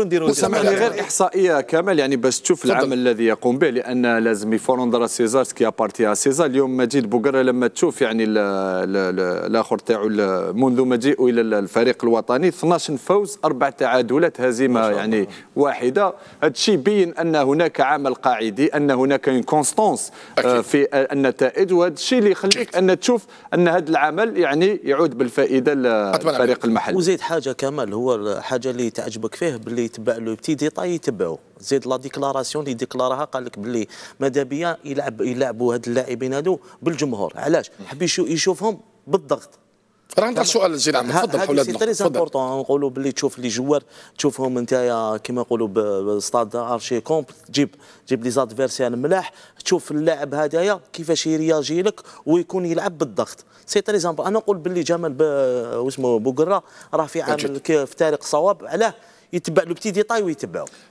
وسمعنا غير احصائيه كامل يعني باش تشوف صدق. العمل الذي يقوم به لان لازم يفورون سيزار سكي ابارتي سيزار اليوم مجيد بوقره لما تشوف يعني الاخر تاعو منذ مجيئه الى الفريق الوطني 12 فوز اربع تعادلات هزيمه يعني واحده هذا الشيء يبين ان هناك عمل قاعدي ان هناك اون آه، كونستونس في النتائج وهذا الشيء اللي يخليك ان تشوف ان هذا العمل يعني يعود بالفائده للفريق المحلي وزيد حاجه كمال هو الحاجه اللي تعجبك فيه باللي اللي يتبع لو بتي ديطاي يتبعوا زيد لا ديكلاراسيون اللي ديكلاراها قال لك باللي ماذا بيا يلعب يلعبوا هاد اللاعبين هادو بالجمهور علاش حب يشوفهم بالضغط راه عندك نعم. سؤال زيد عم تفضل حول هذا تري امبورطون نقولوا باللي تشوف لي جوار تشوفهم انت كما نقولوا بستاد ارشي كومب تجيب تجيب لي زادفيرسيان ملاح تشوف اللاعب هذايا كيفاش يرياجي لك ويكون يلعب بالضغط سي تري انا نقول باللي جمال واسمه بوكرا راه في عامل في تاريخ صواب علاه يتبع لو بتي ديتاي ويتبعوا